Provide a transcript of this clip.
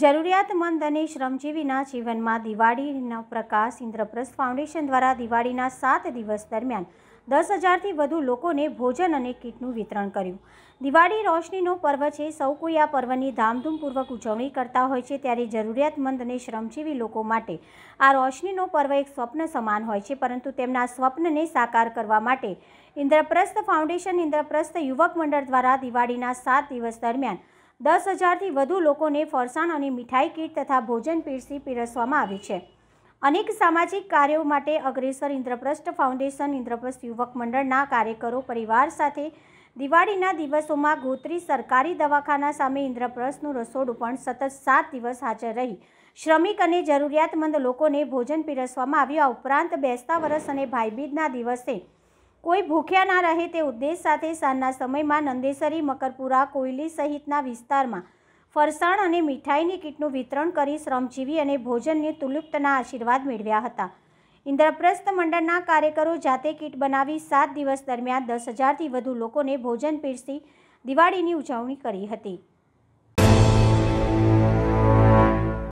જરૂરિયાતમંદ અને શ્રમજીવીના જીવનમાં દિવાળીનો પ્રકાશ ઇન્દ્રપ્રસ્થ ફાઉન્ડેશન દ્વારા દિવાળીના સાત દિવસ દરમિયાન દસ હજારથી વધુ લોકોને ભોજન અને કીટનું વિતરણ કર્યું દિવાળી રોશનીનો પર્વ છે સૌ કોઈ આ પર્વની ધામધૂમપૂર્વક ઉજવણી કરતા હોય છે ત્યારે જરૂરિયાતમંદ અને શ્રમજીવી લોકો માટે આ રોશનીનો પર્વ એક સ્વપ્ન સમાન હોય છે પરંતુ તેમના સ્વપ્નને સાકાર કરવા માટે ઇન્દ્રપ્રસ્થ ફાઉન્ડેશન ઇન્દ્રપ્રસ્થ યુવક મંડળ દ્વારા દિવાળીના સાત દિવસ દરમિયાન દસ હજારથી વધુ લોકોને ફરસાણ અને મીઠાઈ કીટ તથા ભોજન પીરસી પીરસવામાં આવી છે અનેક સામાજિક કાર્યો માટે અગ્રેસર ઇન્દ્રપ્રસ્થ ફાઉન્ડેશન ઇન્દ્રપ્રસ્થ યુવક મંડળના કાર્યકરો પરિવાર સાથે દિવાળીના દિવસોમાં ગોત્રી સરકારી દવાખાના સામે ઇન્દ્રપ્રસ્થનું રસોડું પણ સતત સાત દિવસ હાજર રહી શ્રમિક અને જરૂરિયાતમંદ લોકોને ભોજન પીરસવામાં આવ્યું આ ઉપરાંત બેસતા વર્ષ અને ભાઈબીજના દિવસે કોઈ ભૂખ્યા ના રહે તે ઉદ્દેશ સાથે સાંજના સમયમાં નંદેસરી મકરપુરા કોયલી સહિતના વિસ્તારમાં ફરસાણ અને મીઠાઈની કીટનું વિતરણ કરી શ્રમજીવી અને ભોજનની તુલુપ્તના આશીર્વાદ મેળવ્યા હતા ઇન્દ્રપ્રસ્થ મંડળના કાર્યકરો જાતે કીટ બનાવી સાત દિવસ દરમિયાન દસ હજારથી વધુ લોકોને ભોજન પીરસી દિવાળીની ઉજવણી કરી હતી